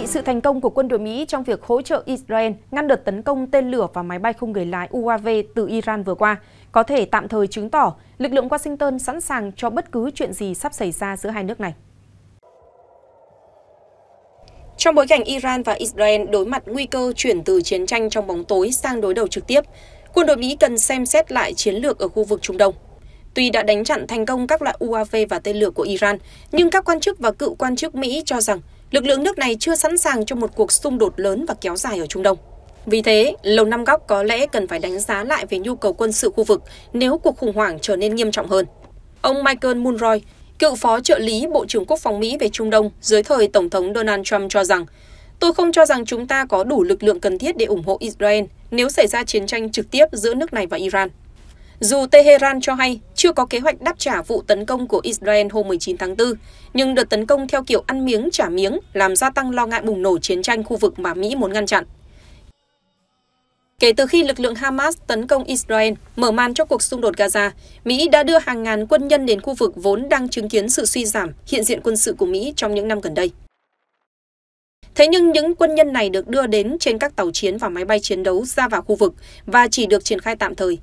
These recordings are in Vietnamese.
vị, sự thành công của quân đội Mỹ trong việc hỗ trợ Israel ngăn đợt tấn công tên lửa và máy bay không người lái UAV từ Iran vừa qua có thể tạm thời chứng tỏ lực lượng Washington sẵn sàng cho bất cứ chuyện gì sắp xảy ra giữa hai nước này. Trong bối cảnh Iran và Israel đối mặt nguy cơ chuyển từ chiến tranh trong bóng tối sang đối đầu trực tiếp, quân đội Mỹ cần xem xét lại chiến lược ở khu vực Trung Đông. Tuy đã đánh chặn thành công các loại UAV và tên lửa của Iran, nhưng các quan chức và cựu quan chức Mỹ cho rằng lực lượng nước này chưa sẵn sàng cho một cuộc xung đột lớn và kéo dài ở Trung Đông. Vì thế, Lầu Năm Góc có lẽ cần phải đánh giá lại về nhu cầu quân sự khu vực nếu cuộc khủng hoảng trở nên nghiêm trọng hơn. Ông Michael Munroy, cựu phó trợ lý Bộ trưởng Quốc phòng Mỹ về Trung Đông dưới thời Tổng thống Donald Trump cho rằng Tôi không cho rằng chúng ta có đủ lực lượng cần thiết để ủng hộ Israel nếu xảy ra chiến tranh trực tiếp giữa nước này và Iran dù tehran cho hay chưa có kế hoạch đáp trả vụ tấn công của israel hôm một mươi chín tháng bốn nhưng đợt tấn công theo kiểu ăn miếng trả miếng làm gia tăng lo ngại bùng nổ chiến tranh khu vực mà mỹ muốn ngăn chặn Kể từ khi lực lượng Hamas tấn công Israel, mở màn cho cuộc xung đột Gaza, Mỹ đã đưa hàng ngàn quân nhân đến khu vực vốn đang chứng kiến sự suy giảm hiện diện quân sự của Mỹ trong những năm gần đây. Thế nhưng những quân nhân này được đưa đến trên các tàu chiến và máy bay chiến đấu ra vào khu vực và chỉ được triển khai tạm thời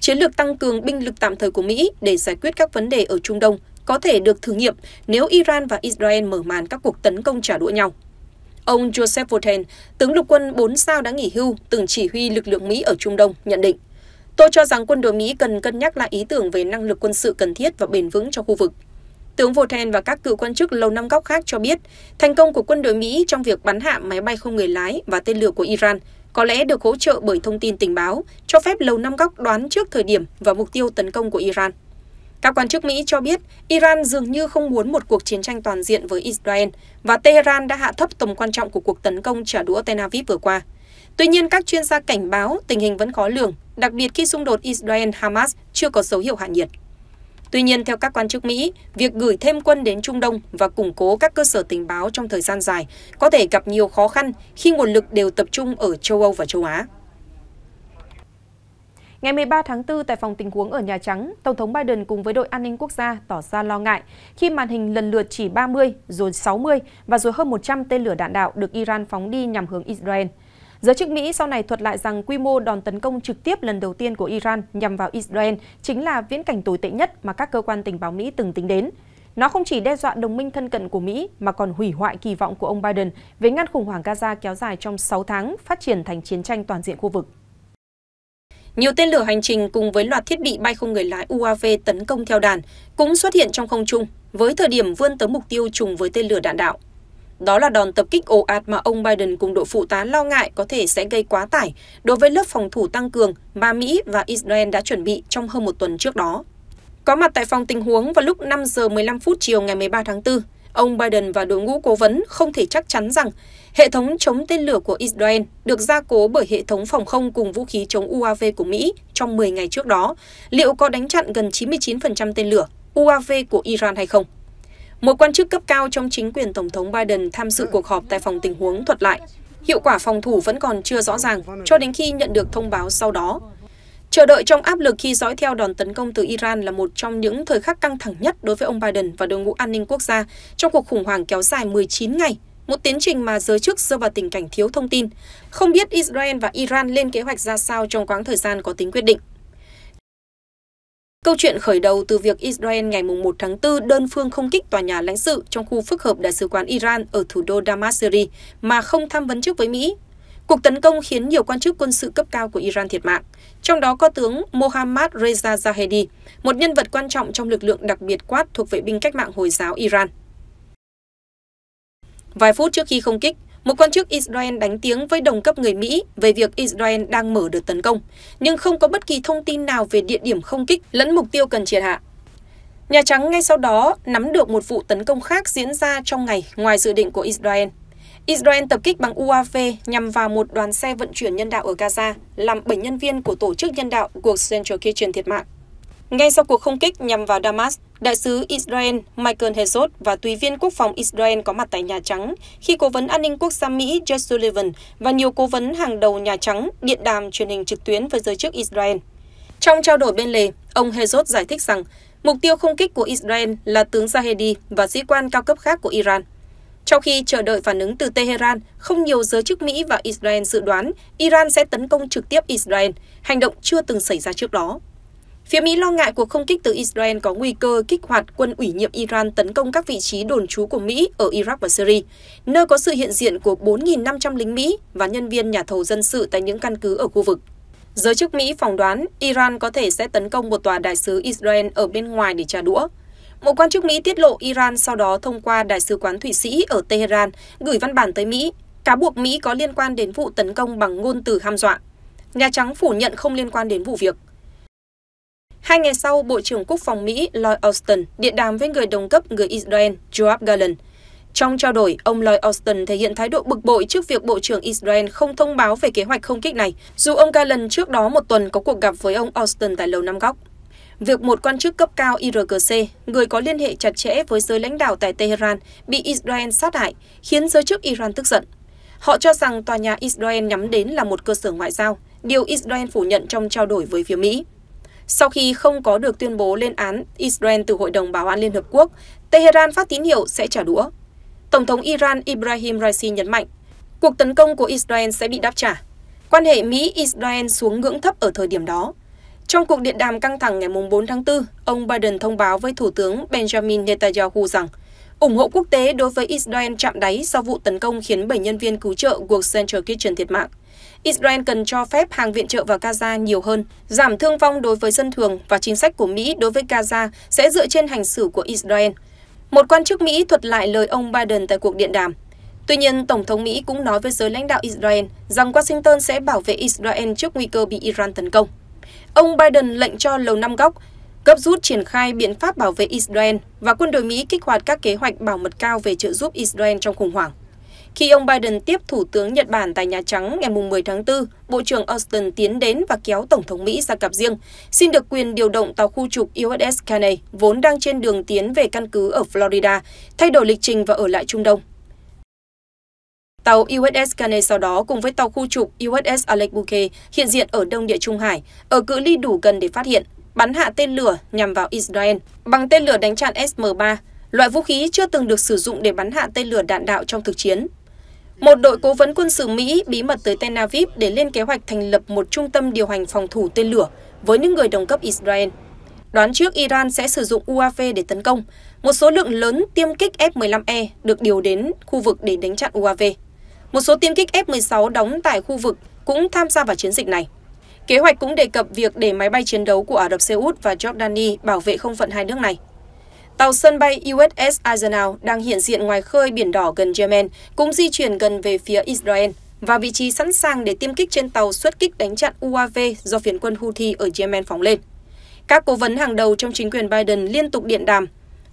chiến lược tăng cường binh lực tạm thời của Mỹ để giải quyết các vấn đề ở Trung Đông có thể được thử nghiệm nếu Iran và Israel mở màn các cuộc tấn công trả đũa nhau. Ông Joseph Volten, tướng lục quân 4 sao đã nghỉ hưu, từng chỉ huy lực lượng Mỹ ở Trung Đông, nhận định Tôi cho rằng quân đội Mỹ cần cân nhắc lại ý tưởng về năng lực quân sự cần thiết và bền vững cho khu vực. Tướng Volten và các cựu quan chức lầu năm góc khác cho biết, thành công của quân đội Mỹ trong việc bắn hạ máy bay không người lái và tên lửa của Iran – có lẽ được hỗ trợ bởi thông tin tình báo, cho phép Lầu Năm Góc đoán trước thời điểm và mục tiêu tấn công của Iran. Các quan chức Mỹ cho biết Iran dường như không muốn một cuộc chiến tranh toàn diện với Israel và Tehran đã hạ thấp tầm quan trọng của cuộc tấn công trả đũa Tel Aviv vừa qua. Tuy nhiên, các chuyên gia cảnh báo tình hình vẫn khó lường, đặc biệt khi xung đột Israel-Hamas chưa có dấu hiệu hạ nhiệt. Tuy nhiên, theo các quan chức Mỹ, việc gửi thêm quân đến Trung Đông và củng cố các cơ sở tình báo trong thời gian dài có thể gặp nhiều khó khăn khi nguồn lực đều tập trung ở châu Âu và châu Á. Ngày 13 tháng 4 tại phòng tình huống ở Nhà Trắng, Tổng thống Biden cùng với đội an ninh quốc gia tỏ ra lo ngại khi màn hình lần lượt chỉ 30, rồi 60 và rồi hơn 100 tên lửa đạn đạo được Iran phóng đi nhằm hướng Israel – Giới chức Mỹ sau này thuật lại rằng quy mô đòn tấn công trực tiếp lần đầu tiên của Iran nhằm vào Israel chính là viễn cảnh tồi tệ nhất mà các cơ quan tình báo Mỹ từng tính đến. Nó không chỉ đe dọa đồng minh thân cận của Mỹ mà còn hủy hoại kỳ vọng của ông Biden về ngăn khủng hoảng Gaza kéo dài trong 6 tháng phát triển thành chiến tranh toàn diện khu vực. Nhiều tên lửa hành trình cùng với loạt thiết bị bay không người lái UAV tấn công theo đàn cũng xuất hiện trong không trung, với thời điểm vươn tới mục tiêu trùng với tên lửa đạn đạo. Đó là đòn tập kích ồ ạt mà ông Biden cùng đội phụ tá lo ngại có thể sẽ gây quá tải đối với lớp phòng thủ tăng cường mà Mỹ và Israel đã chuẩn bị trong hơn một tuần trước đó. Có mặt tại phòng tình huống vào lúc 5 giờ 15 phút chiều ngày 13 tháng 4, ông Biden và đội ngũ cố vấn không thể chắc chắn rằng hệ thống chống tên lửa của Israel được gia cố bởi hệ thống phòng không cùng vũ khí chống UAV của Mỹ trong 10 ngày trước đó liệu có đánh chặn gần 99% tên lửa UAV của Iran hay không một quan chức cấp cao trong chính quyền Tổng thống Biden tham dự cuộc họp tại phòng tình huống thuật lại, hiệu quả phòng thủ vẫn còn chưa rõ ràng cho đến khi nhận được thông báo sau đó. Chờ đợi trong áp lực khi dõi theo đòn tấn công từ Iran là một trong những thời khắc căng thẳng nhất đối với ông Biden và đội ngũ an ninh quốc gia trong cuộc khủng hoảng kéo dài 19 ngày, một tiến trình mà giới chức rơi vào tình cảnh thiếu thông tin, không biết Israel và Iran lên kế hoạch ra sao trong quãng thời gian có tính quyết định. Câu chuyện khởi đầu từ việc Israel ngày 1 tháng 4 đơn phương không kích tòa nhà lãnh sự trong khu phức hợp đại sứ quán Iran ở thủ đô Damascus, Syria mà không tham vấn trước với Mỹ. Cuộc tấn công khiến nhiều quan chức quân sự cấp cao của Iran thiệt mạng, trong đó có tướng Mohammad Reza Zahedi, một nhân vật quan trọng trong lực lượng đặc biệt quát thuộc vệ binh cách mạng Hồi giáo Iran. Vài phút trước khi không kích, một quan chức Israel đánh tiếng với đồng cấp người Mỹ về việc Israel đang mở đợt tấn công, nhưng không có bất kỳ thông tin nào về địa điểm không kích lẫn mục tiêu cần triệt hạ. Nhà Trắng ngay sau đó nắm được một vụ tấn công khác diễn ra trong ngày ngoài dự định của Israel. Israel tập kích bằng UAV nhằm vào một đoàn xe vận chuyển nhân đạo ở Gaza, làm bảy nhân viên của tổ chức nhân đạo của Central Kitchen thiệt mạng. Ngay sau cuộc không kích nhằm vào Damas, đại sứ Israel Michael Herzog và tùy viên quốc phòng Israel có mặt tại Nhà Trắng khi cố vấn an ninh quốc gia Mỹ Jake Sullivan và nhiều cố vấn hàng đầu Nhà Trắng điện đàm truyền hình trực tuyến với giới chức Israel. Trong trao đổi bên lề, ông Herzog giải thích rằng mục tiêu không kích của Israel là tướng Zahedi và sĩ quan cao cấp khác của Iran. Trong khi chờ đợi phản ứng từ Tehran, không nhiều giới chức Mỹ và Israel dự đoán Iran sẽ tấn công trực tiếp Israel, hành động chưa từng xảy ra trước đó. Phía Mỹ lo ngại cuộc không kích từ Israel có nguy cơ kích hoạt quân ủy nhiệm Iran tấn công các vị trí đồn trú của Mỹ ở Iraq và Syria, nơi có sự hiện diện của 4.500 lính Mỹ và nhân viên nhà thầu dân sự tại những căn cứ ở khu vực. Giới chức Mỹ phỏng đoán Iran có thể sẽ tấn công một tòa đại sứ Israel ở bên ngoài để trả đũa. Một quan chức Mỹ tiết lộ Iran sau đó thông qua Đại sứ quán Thụy Sĩ ở Tehran gửi văn bản tới Mỹ, cáo buộc Mỹ có liên quan đến vụ tấn công bằng ngôn từ ham dọa. Nhà Trắng phủ nhận không liên quan đến vụ việc. Hai ngày sau, Bộ trưởng Quốc phòng Mỹ Lloyd Austin điện đàm với người đồng cấp người Israel Joab Gallant. Trong trao đổi, ông Lloyd Austin thể hiện thái độ bực bội trước việc Bộ trưởng Israel không thông báo về kế hoạch không kích này, dù ông Gallant trước đó một tuần có cuộc gặp với ông Austin tại Lầu Năm Góc. Việc một quan chức cấp cao IRGC, người có liên hệ chặt chẽ với giới lãnh đạo tại Tehran, bị Israel sát hại, khiến giới chức Iran tức giận. Họ cho rằng tòa nhà Israel nhắm đến là một cơ sở ngoại giao, điều Israel phủ nhận trong trao đổi với phía Mỹ. Sau khi không có được tuyên bố lên án Israel từ Hội đồng Bảo an Liên Hợp Quốc, Tehran phát tín hiệu sẽ trả đũa. Tổng thống Iran Ibrahim Raisi nhấn mạnh, cuộc tấn công của Israel sẽ bị đáp trả. Quan hệ Mỹ-Israel xuống ngưỡng thấp ở thời điểm đó. Trong cuộc điện đàm căng thẳng ngày 4 tháng 4, ông Biden thông báo với Thủ tướng Benjamin Netanyahu rằng ủng hộ quốc tế đối với Israel chạm đáy sau vụ tấn công khiến 7 nhân viên cứu trợ của Central Kitchen thiệt mạng. Israel cần cho phép hàng viện trợ vào Gaza nhiều hơn, giảm thương vong đối với dân thường và chính sách của Mỹ đối với Gaza sẽ dựa trên hành xử của Israel. Một quan chức Mỹ thuật lại lời ông Biden tại cuộc điện đàm. Tuy nhiên, Tổng thống Mỹ cũng nói với giới lãnh đạo Israel rằng Washington sẽ bảo vệ Israel trước nguy cơ bị Iran tấn công. Ông Biden lệnh cho Lầu Năm Góc gấp rút triển khai biện pháp bảo vệ Israel và quân đội Mỹ kích hoạt các kế hoạch bảo mật cao về trợ giúp Israel trong khủng hoảng. Khi ông Biden tiếp Thủ tướng Nhật Bản tại Nhà Trắng ngày 10 tháng 4, Bộ trưởng Austin tiến đến và kéo Tổng thống Mỹ ra cặp riêng, xin được quyền điều động tàu khu trục USS Kennedy, vốn đang trên đường tiến về căn cứ ở Florida, thay đổi lịch trình và ở lại Trung Đông. Tàu USS Kennedy sau đó cùng với tàu khu trục USS Alex Bouquet hiện diện ở Đông Địa Trung Hải, ở cự ly đủ gần để phát hiện, bắn hạ tên lửa nhằm vào Israel bằng tên lửa đánh chặn SM-3, loại vũ khí chưa từng được sử dụng để bắn hạ tên lửa đạn đạo trong thực chiến một đội cố vấn quân sự mỹ bí mật tới tel aviv để lên kế hoạch thành lập một trung tâm điều hành phòng thủ tên lửa với những người đồng cấp israel đoán trước iran sẽ sử dụng uav để tấn công một số lượng lớn tiêm kích f 15 e được điều đến khu vực để đánh chặn uav một số tiêm kích f 16 đóng tại khu vực cũng tham gia vào chiến dịch này Kế hoạch cũng đề cập việc để máy bay chiến đấu của Ả Rập Xê Út và Jordani bảo vệ không phận hai nước này. Tàu sân bay USS Eisenhower đang hiện diện ngoài khơi Biển Đỏ gần Yemen, cũng di chuyển gần về phía Israel và vị trí sẵn sàng để tiêm kích trên tàu xuất kích đánh chặn UAV do phiến quân Houthi ở Yemen phóng lên. Các cố vấn hàng đầu trong chính quyền Biden liên tục điện đàm,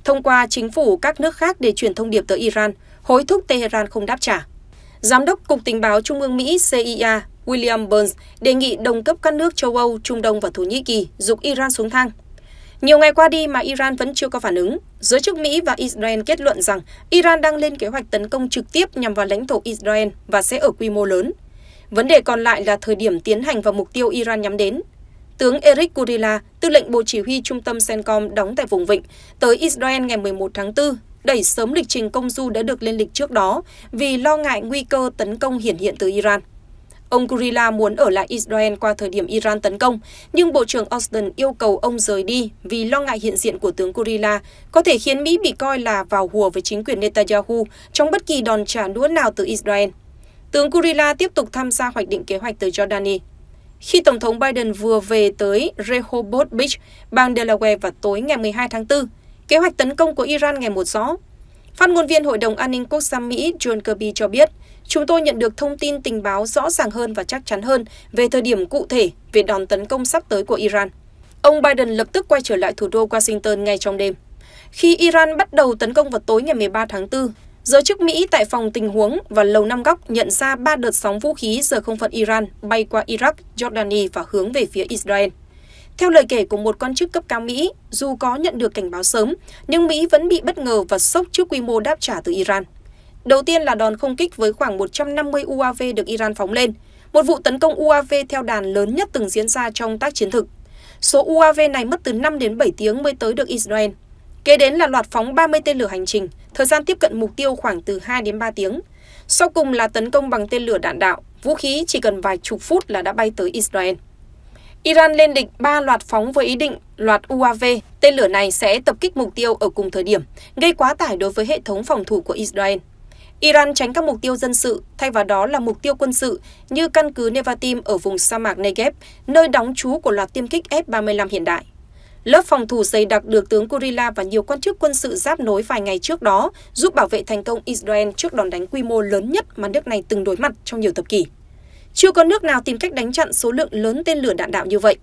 thông qua chính phủ các nước khác để truyền thông điệp tới Iran, hối thúc Tehran không đáp trả. Giám đốc Cục Tình báo Trung ương Mỹ CIA William Burns đề nghị đồng cấp các nước châu Âu, Trung Đông và Thổ Nhĩ Kỳ dục Iran xuống thang nhiều ngày qua đi mà Iran vẫn chưa có phản ứng. Giới chức Mỹ và Israel kết luận rằng Iran đang lên kế hoạch tấn công trực tiếp nhằm vào lãnh thổ Israel và sẽ ở quy mô lớn. Vấn đề còn lại là thời điểm tiến hành và mục tiêu Iran nhắm đến. Tướng Eric Kurila, tư lệnh Bộ Chỉ huy Trung tâm CENTCOM đóng tại vùng Vịnh, tới Israel ngày 11 tháng 4, đẩy sớm lịch trình công du đã được lên lịch trước đó vì lo ngại nguy cơ tấn công hiển hiện từ Iran. Ông Gurila muốn ở lại Israel qua thời điểm Iran tấn công, nhưng Bộ trưởng Austin yêu cầu ông rời đi vì lo ngại hiện diện của tướng Gurila có thể khiến Mỹ bị coi là vào hùa với chính quyền Netanyahu trong bất kỳ đòn trả đũa nào từ Israel. Tướng Gurila tiếp tục tham gia hoạch định kế hoạch từ Jordani. Khi Tổng thống Biden vừa về tới Rehoboth Beach, bang Delaware vào tối ngày 12 tháng 4, kế hoạch tấn công của Iran ngày một rõ Phát ngôn viên Hội đồng An ninh Quốc gia Mỹ John Kirby cho biết, chúng tôi nhận được thông tin tình báo rõ ràng hơn và chắc chắn hơn về thời điểm cụ thể về đòn tấn công sắp tới của Iran. Ông Biden lập tức quay trở lại thủ đô Washington ngay trong đêm. Khi Iran bắt đầu tấn công vào tối ngày 13 tháng 4, giới chức Mỹ tại phòng tình huống và Lầu Năm Góc nhận ra ba đợt sóng vũ khí giờ không phận Iran bay qua Iraq, Jordani và hướng về phía Israel. Theo lời kể của một quan chức cấp cao Mỹ, dù có nhận được cảnh báo sớm, nhưng Mỹ vẫn bị bất ngờ và sốc trước quy mô đáp trả từ Iran. Đầu tiên là đòn không kích với khoảng 150 UAV được Iran phóng lên, một vụ tấn công UAV theo đàn lớn nhất từng diễn ra trong tác chiến thực. Số UAV này mất từ 5 đến 7 tiếng mới tới được Israel. Kế đến là loạt phóng 30 tên lửa hành trình, thời gian tiếp cận mục tiêu khoảng từ 2 đến 3 tiếng. Sau cùng là tấn công bằng tên lửa đạn đạo, vũ khí chỉ cần vài chục phút là đã bay tới Israel. Iran lên địch ba loạt phóng với ý định loạt UAV, tên lửa này sẽ tập kích mục tiêu ở cùng thời điểm, gây quá tải đối với hệ thống phòng thủ của Israel. Iran tránh các mục tiêu dân sự, thay vào đó là mục tiêu quân sự như căn cứ Nevatim ở vùng sa mạc Negev, nơi đóng trú của loạt tiêm kích F-35 hiện đại. Lớp phòng thủ dày đặc được tướng Kurila và nhiều quan chức quân sự giáp nối vài ngày trước đó giúp bảo vệ thành công Israel trước đòn đánh quy mô lớn nhất mà nước này từng đối mặt trong nhiều thập kỷ. Chưa có nước nào tìm cách đánh chặn số lượng lớn tên lửa đạn đạo như vậy.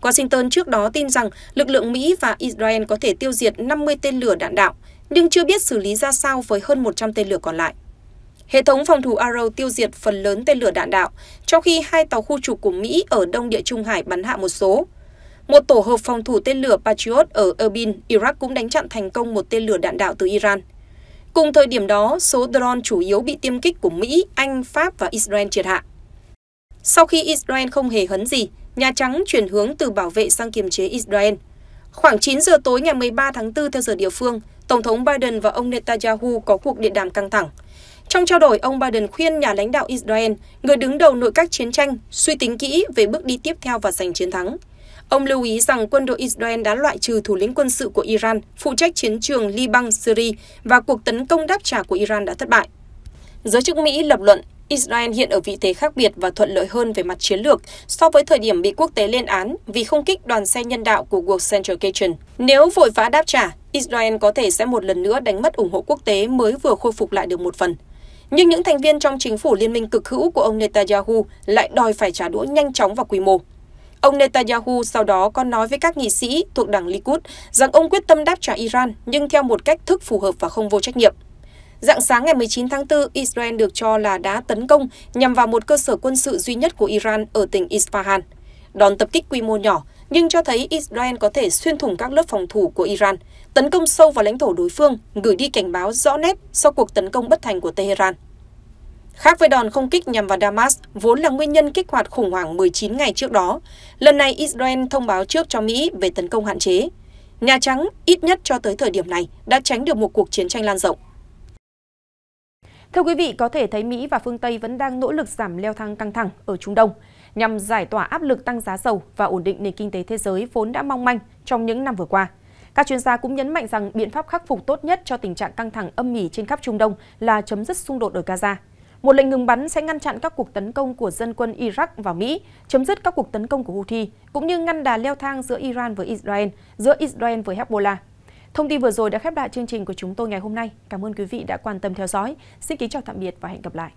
Washington trước đó tin rằng lực lượng Mỹ và Israel có thể tiêu diệt 50 tên lửa đạn đạo, nhưng chưa biết xử lý ra sao với hơn 100 tên lửa còn lại. Hệ thống phòng thủ Arrow tiêu diệt phần lớn tên lửa đạn đạo, trong khi hai tàu khu trục của Mỹ ở Đông Địa Trung Hải bắn hạ một số. Một tổ hợp phòng thủ tên lửa Patriot ở Erbil, Iraq cũng đánh chặn thành công một tên lửa đạn đạo từ Iran. Cùng thời điểm đó, số drone chủ yếu bị tiêm kích của Mỹ, Anh, Pháp và Israel triệt hạ. Sau khi Israel không hề hấn gì, Nhà Trắng chuyển hướng từ bảo vệ sang kiềm chế Israel. Khoảng 9 giờ tối ngày 13 tháng 4 theo giờ địa phương, Tổng thống Biden và ông Netanyahu có cuộc điện đàm căng thẳng. Trong trao đổi, ông Biden khuyên nhà lãnh đạo Israel, người đứng đầu nội các chiến tranh, suy tính kỹ về bước đi tiếp theo và giành chiến thắng. Ông lưu ý rằng quân đội Israel đã loại trừ thủ lĩnh quân sự của Iran, phụ trách chiến trường Liban, Syria và cuộc tấn công đáp trả của Iran đã thất bại. Giới chức Mỹ lập luận Israel hiện ở vị thế khác biệt và thuận lợi hơn về mặt chiến lược so với thời điểm bị quốc tế lên án vì không kích đoàn xe nhân đạo của cuộc Central Kitchen. Nếu vội vã đáp trả, Israel có thể sẽ một lần nữa đánh mất ủng hộ quốc tế mới vừa khôi phục lại được một phần. Nhưng những thành viên trong chính phủ liên minh cực hữu của ông Netanyahu lại đòi phải trả đũa nhanh chóng và quy mô. Ông Netanyahu sau đó còn nói với các nghị sĩ thuộc đảng Likud rằng ông quyết tâm đáp trả Iran nhưng theo một cách thức phù hợp và không vô trách nhiệm. Dạng sáng ngày 19 tháng 4, Israel được cho là đã tấn công nhằm vào một cơ sở quân sự duy nhất của Iran ở tỉnh Isfahan. Đòn tập kích quy mô nhỏ nhưng cho thấy Israel có thể xuyên thủng các lớp phòng thủ của Iran, tấn công sâu vào lãnh thổ đối phương, gửi đi cảnh báo rõ nét sau cuộc tấn công bất thành của Tehran. Khác với đòn không kích nhằm vào Damas, vốn là nguyên nhân kích hoạt khủng hoảng 19 ngày trước đó, lần này Israel thông báo trước cho Mỹ về tấn công hạn chế. Nhà Trắng ít nhất cho tới thời điểm này đã tránh được một cuộc chiến tranh lan rộng. Thưa quý vị, có thể thấy Mỹ và phương Tây vẫn đang nỗ lực giảm leo thang căng thẳng ở Trung Đông nhằm giải tỏa áp lực tăng giá dầu và ổn định nền kinh tế thế giới vốn đã mong manh trong những năm vừa qua. Các chuyên gia cũng nhấn mạnh rằng biện pháp khắc phục tốt nhất cho tình trạng căng thẳng âm mỉ trên khắp Trung Đông là chấm dứt xung đột ở Gaza. Một lệnh ngừng bắn sẽ ngăn chặn các cuộc tấn công của dân quân Iraq vào Mỹ, chấm dứt các cuộc tấn công của Houthi, cũng như ngăn đà leo thang giữa Iran với Israel, giữa Israel với Hezbollah Thông tin vừa rồi đã khép lại chương trình của chúng tôi ngày hôm nay. Cảm ơn quý vị đã quan tâm theo dõi. Xin kính chào tạm biệt và hẹn gặp lại.